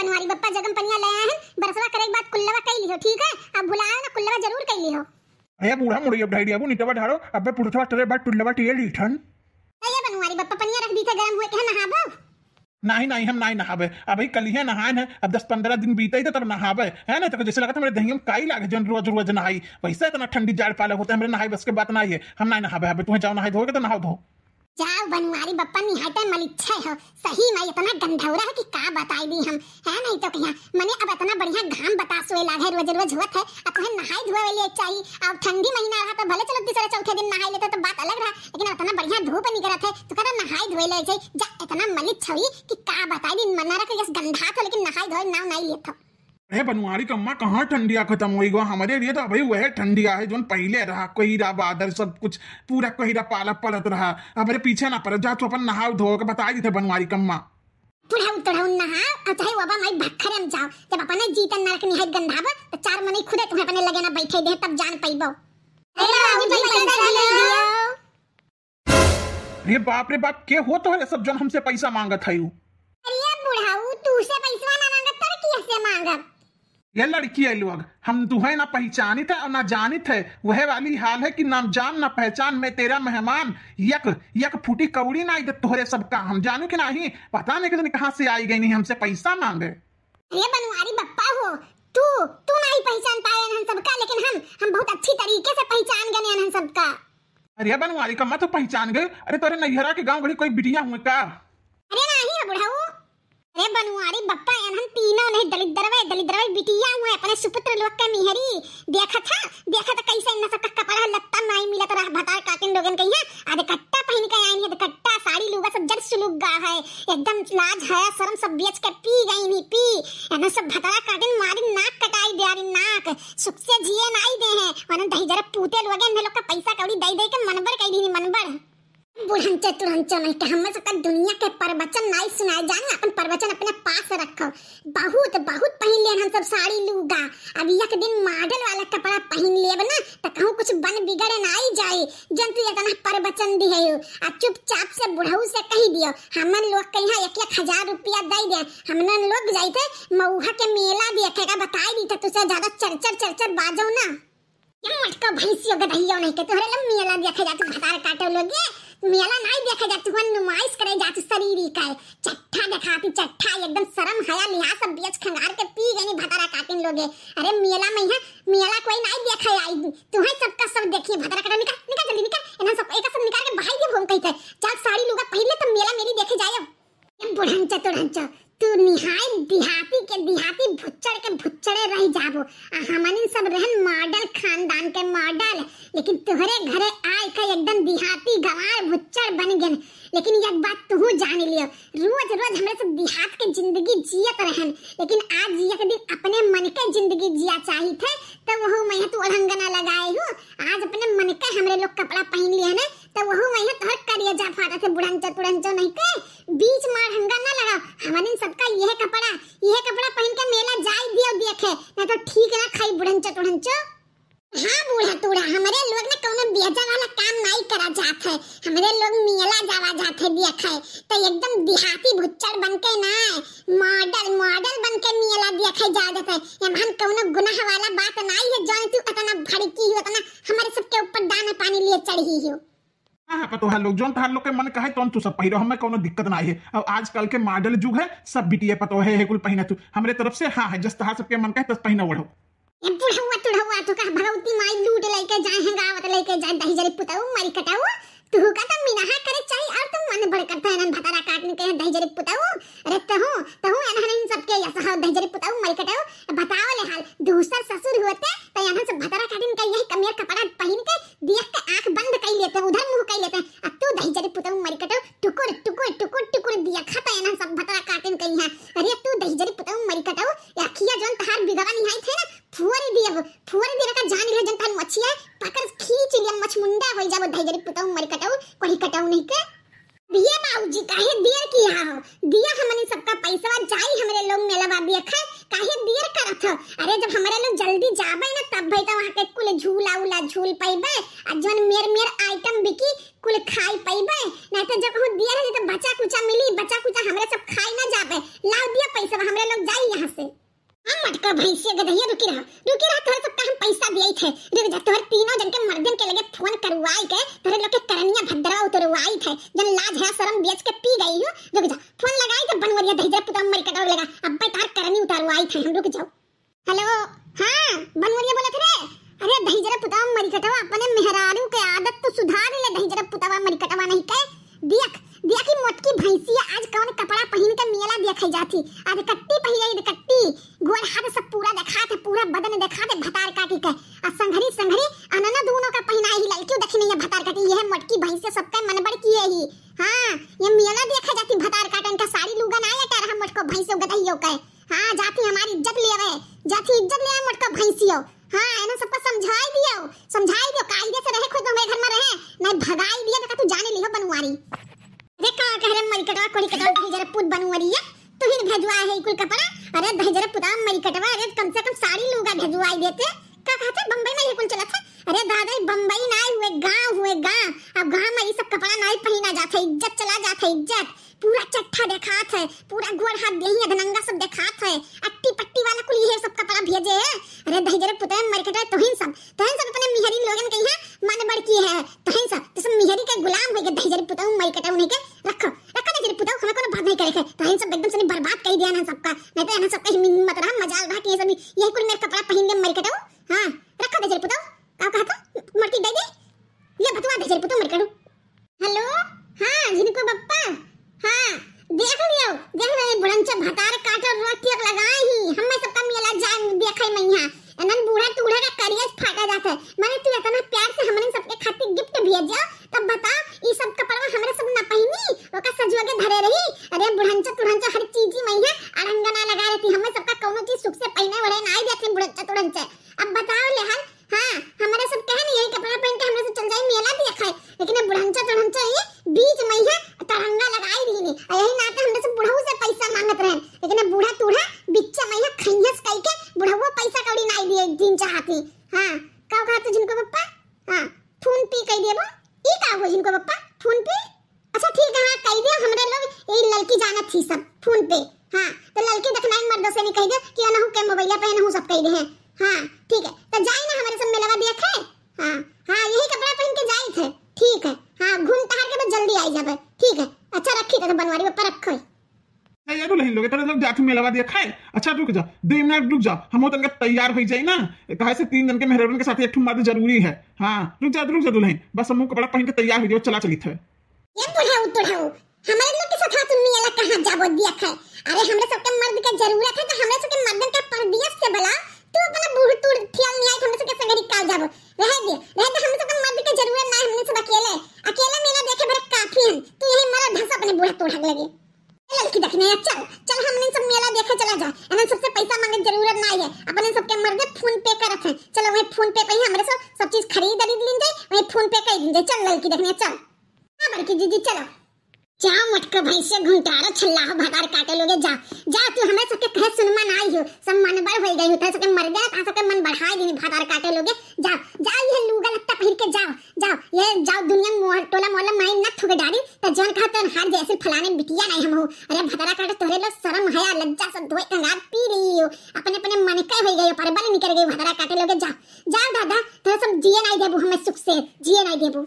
बनवारी बप्पा जगम पनिया ले आए हैं बरसवा करे बात कुल्लवा कई लियो ठीक है अब बुलाओ ना कुल्लवा जरूर कई लियो अरे बूढ़ा मुड़ी अब ढाई अब निटवा ढारो अबे पुरथवा तेरे बात टुल्लवा टिए लीठन अरे बनवारी बप्पा पनिया रख दी थे गरम हुए के नहाबो नहीं नहीं हम नहीं नहावे अभी कल ही नहाए हैं अब दस पंद्रह दिन बीते ही तो तब नहाबे है ना तो जैसे लगा था मेरे दही में काई लागे जन रोज रोज नहाई वैसे इतना ठंडी जाड़ पालक होता है मेरे नहाई बस के बात नहीं है हम नहीं नहाबे अभी तुम्हें जाओ नहाई धोगे तो नहाओ धो जाओ बनवारी बप्पा निहाटे मलिच्छे हो सही मैं इतना गंधौरा है कि का बताई दी हम है नहीं तो कहिया मने अब इतना बढ़िया घाम बतास हुए लागे रोज रोज होत है अब तोहे नहाई धोए वाली चाहिए अब ठंडी महीना रहा तो भले चलो तीसरे चौथे दिन नहाई लेते तो बात अलग रहा लेकिन इतना बढ़िया धूप है तो धोए ले जा इतना मलिच्छ हुई कि का बताई दी मना गंधा तो, लेकिन धोए ना नहीं लेता अरे बनवारी कम्मा कहाँ ठंडिया खत्म हुई गो हमारे लिए तो अभी वह ठंडिया है जो पहले रहा कोहिरा बादल सब कुछ पूरा कोहिरा पाला पड़त रहा अरे पीछे ना पड़त जा तू अपन नहा धो के बता दी थे बनवारी कम्मा तुड़ाऊ नहा बाबा मैं जाओ जब अपन जीतन नरक निहत तो चार मने खुदे तुम्हें अपने लगे ना बैठे दे तब जान पाइबो अरे बाप रे बाप के हो तो है सब जन हमसे पैसा मांगत है अरे बुढ़ाऊ तू से पैसा ना मांगत तर किया से मांगत ये लड़की है लोग हम दुहे ना पहचानित है और ना जानित है वह वाली हाल है कि ना जान ना पहचान मैं तेरा मेहमान यक यक फूटी कौड़ी ना इधर तोहरे सब का हम जानू कि नहीं पता नहीं किसी कहाँ से आई गई नहीं हमसे पैसा मांगे ये बनवारी बप्पा हो तू तू नहीं पहचान पाए हम सबका लेकिन हम हम बहुत अच्छी तरीके से पहचान गए हम सबका अरे बनवारी का मत पहचान गए अरे तोरे नैहरा के गाँव घड़ी कोई बिटिया हुई का अरे नहीं बुढ़ाऊ अरे बनवारी बप्पा एन हम तीनों नहीं दलित दरवे दलित दरवे बिटिया हुए अपने सुपुत्र लोग के मिहरी देखा था देखा था कैसे इन सबका कपड़ा लत्ता नहीं मिला तो रह भतार कातिन लोगन कही है आधे कट्टा पहन के आई है कट्टा साड़ी लुगा सब जड़ सुलुग है एकदम लाज है शर्म सब बेच के पी गई नहीं पी एनहन सब भतारा कातिन मारी नाक कटाई दे नाक सुख से जिए नहीं दे है वरना दही जरा पूते लोग इन लोग का पैसा कौड़ी दई दे के मनबर कह दी मनबर बुढ़ंचे तुरंचे नहीं के हमें सब तो दुनिया के प्रवचन नहीं सुनाए जाने अपन रखो बहुत बहुत पहन लिया हम सब साड़ी लूगा अब एक दिन मॉडल वाला कपड़ा पहन लिया ना तो कहूँ कुछ बन बिगड़े ना आई जाए जंतु इतना परवचन दी है आ चुपचाप से बुढ़ऊ से कही दियो हमन लोग के यहाँ एक एक हजार रुपया दे दे हमन लोग थे मऊहा के मेला भी देखेगा बताई दी था तुझसे ज्यादा चरचर चरचर बाजो ना क्यों अटको भैंसियों गधैयों नहीं के तोहरे लोग मेला देखे जाते भटार काटो लोगे मेला नहीं देखा जात हुआ नुमाइस करे जात शरीरी का चट्ठा देखाती चट्ठा एकदम शर्म हया लिया सब बेच खंगार के पी गए नहीं भतरा काटिन लोगे अरे मेला में है मेला कोई नहीं देखे आई तुहे सबका सब देखिए भतरा काटा निकल निकल जल्दी निकल एना सब एक सब निकाल के भाई के भूम कहित चल साड़ी लुगा पहले तो मेला मेरी देखे जायो बुढ़ंचा तुढ़ंचा तू निहाय दिहाती के दिहाती भुच्चड़ के भुच्चड़े रह जाबो आ हमनी सब रहन मॉडल खानदान के मॉडल लेकिन तोहरे घरे आए का एकदम दिहाती गवार भुच्चड़ बन गन लेकिन एक बात तू जान लियो रोज रोज हमरे से दिहात के जिंदगी जियत रहन लेकिन आज एक दिन अपने मन के जिंदगी जिया चाहिए थे तब तो वो मैं तू उल्लंघना लगा हमरे लोग मियला जावा जाते दिया खाए तो एकदम देहाती भुच्चड़ बनके ना मॉडल मॉडल बनके मियला दिया खाए जा जाते हम कौनो गुनाह वाला बात नहीं है जान तू इतना भड़की हो इतना हमारे सबके ऊपर दाना पानी लिए चढ़ी हो हाँ, हाँ तो तोहार लोग जोन तोहार लोग के मन कहे तो तू सब पहिरो हमें कोनो दिक्कत ना है अब आजकल के मॉडल जुग है सब बिटिया पतो है कुल पहना तू हमारे तरफ से हाँ है जस्ट हाँ सबके मन कहे तस पहिना ओढ़ो तुढ़वा हुआ तो का भगवती माई लूट लेके जाए हंगावत लेके जाए दही जरी पुताऊ मारी कटाऊ तू कतम मीना हा करे चाही और तुम मन बड़ करता है नन भतारा काटने के दही जरी पुताऊ अरे तहु तहु अनहन इन सब के यस हा दही जरी पुताऊ मल कटाओ बताओ ले हाल दूसर ससुर होते त तो यहां से भतारा काटिन का यही कमीर कपड़ा पहन के देख के आंख बंद कर लेते उधर मुंह कर लेते अब तू दही जरी पुताऊ मल कटाओ टुकुर टुकुर टुकुर टुकुर दिया खाता तो है सब भतारा काटिन के है ऊंचाई हमारे लोग मेला बाबी अखा तो भैंसी भैंसिया गधैया रुकी रहा रुकी रहा तोहरे सबका हम पैसा दिए थे रुक जा तोहर तीनों जन के मर्दन के लगे फोन करवाई के तोहरे लोग के करनिया भद्रा उतरवाई थे जन लाज है शर्म बेच के पी गई हो रुक जा फोन लगाई के बनवरिया दहिजरा पुता मर के डर लगा अब तार करनी उतरवाई थे हम रुक जाओ हेलो हां बनवरिया बोला थे अरे दहिजरा पुता मर कटवा अपने मेहरारू के आदत तो सुधार ले दहिजरा पुतावा मर कटवा नहीं के देख देख की मोटकी भैंसी आज कौन कपड़ा पहन के मेला देखई जाती आज का ठीक है आ संघरी संघरी अनना दोनों का पहिनाए ही ललकियो देखी नहीं है भतार कटी यह मटकी भैंस सबका मनबड़ किए ही हां ये मियाला देखा जा हुए गांव अब गांव में ये सब कपड़ा नहीं पहना जाता इज्जत चला जाता इज्जत पूरा चट्ठा देखात है पूरा गोर हाथ देही अधनंगा सब देखात है अट्टी पट्टी वाला कुल ये सब कपड़ा भेजे है अरे भाई दहिजरे मर के है तोहिन सब तोहिन सब अपने मिहरी लोगन कही है मन बड़की है तोहिन सब तो सब मिहरी के गुलाम होई के दहिजरे पुते मार्केट उन्हीं के रखो रखो ना जरे पुते हमें कोनो बात नहीं करे है तोहिन सब एकदम से बर्बाद कर दिया ना सबका नहीं तो ना सबका हिम्मत मतलब रहा मजाल रहा कि ये सब यही कुल मेरे कपड़ा पहन के बुढ़ंचा तुढ़ंचा हर चीज ही मैं है अड़ंगना लगा रहती हमें सबका कौनो चीज सुख से पहने वड़े ना देते बुढ़ंचा तुढ़ंचा बिटिया ना हो के मोबाइला पे ना हो सब कह दे हैं हां ठीक है तो जाई ना हमारे सब में लगा दिया थे हां हां हाँ, यही कपड़ा पहन के जाई थे ठीक है हां घूम टहर के बस जल्दी आई जाबे ठीक है अच्छा रखी तो बनवारी पर रखो नहीं यार तो नहीं लोगे तरह तो जाके लगा दिया खाए अच्छा रुक जा दो मिनट रुक जा हम तनका तैयार हो जाए ना कहे से तीन दिन के मेहरबान के साथ एक मार जरूरी है हाँ रुक जा रुक जा दुल्हन बस हम कपड़ा पहन के तैयार हो जाओ चला चली थे ये तो है तो है हमारे लोग के साथ तुम मियाला जा बोल दिया खाए अरे हमरे सबके मर्द के जरूरत है तो हमरे सबके मर्द का पर दिया से बला तू अपना बूढ़ तूड़ ठियल नहीं आई हमरे सबके संगरी काल जाबो रह दे रह दे हमरे सबके मर्द के जरूरत ना हमने सब अकेले अकेले मेला देखे बड़े काफी हम तू यही मरा धस अपने बूढ़ा तोड़ हग लगे लड़की देखने चल चल हमने सब मेला देखे चला जा हमने सबसे पैसा मांगे जरूरत ना है अपने सबके मर्द फोन पे कर रखे चलो वही फोन पे पे हमरे सब सब चीज खरीद खरीद लीन जाए वही फोन पे कर दीजिए चल लड़की देखने चल हां बड़की दीदी चलो क्या मटका भाई से घुंटारा छल्ला भगार काटे लोगे जा जा तू हमें सबके कहे सुन मन आई हो सब मन बड़ हो गई हो तो सबके मर गया था सबके मन बढ़ाए दिन भगार काटे लोगे जा जा ये लूगा लत्ता पहन के जा जा ये जा दुनिया मोहर टोला मोला मैं न थुके डाली तो जौन कहा तो हार जैसे फलाने बिटिया नहीं हम हो अरे भगाड़ काटे तोरे लोग शर्म हया लज्जा सब धोए कंगाल पी रही हो अपने अपने मन का हो गई पर बल निकल गई भगाड़ काटे लोगे जा जा दादा तो सब जिए नहीं देबू हमें सुख से जिए नहीं देबू